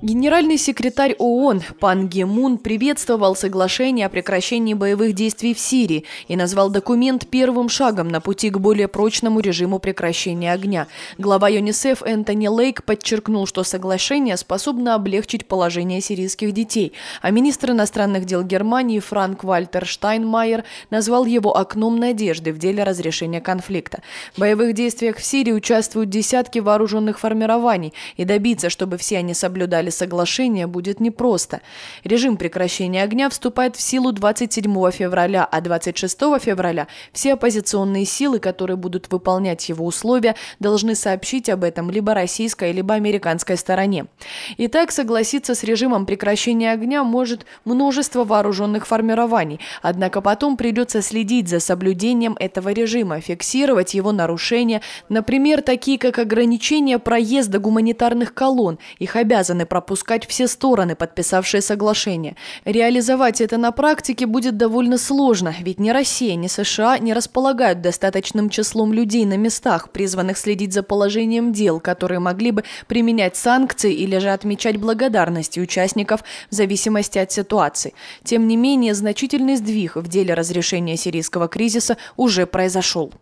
Генеральный секретарь ООН Пан Ги Мун приветствовал соглашение о прекращении боевых действий в Сирии и назвал документ первым шагом на пути к более прочному режиму прекращения огня. Глава ЮНИСЕФ Энтони Лейк подчеркнул, что соглашение способно облегчить положение сирийских детей, а министр иностранных дел Германии Франк Вальтер Штайнмайер назвал его «окном надежды» в деле разрешения конфликта. В боевых действиях в Сирии участвуют десятки вооруженных формирований, и добиться, чтобы все они соблюдали финале соглашения будет непросто. Режим прекращения огня вступает в силу 27 февраля, а 26 февраля все оппозиционные силы, которые будут выполнять его условия, должны сообщить об этом либо российской, либо американской стороне. Итак, согласиться с режимом прекращения огня может множество вооруженных формирований, однако потом придется следить за соблюдением этого режима, фиксировать его нарушения, например, такие как ограничение проезда гуманитарных колонн, их обязаны проводить пропускать все стороны, подписавшие соглашение. Реализовать это на практике будет довольно сложно, ведь ни Россия, ни США не располагают достаточным числом людей на местах, призванных следить за положением дел, которые могли бы применять санкции или же отмечать благодарность участников в зависимости от ситуации. Тем не менее, значительный сдвиг в деле разрешения сирийского кризиса уже произошел.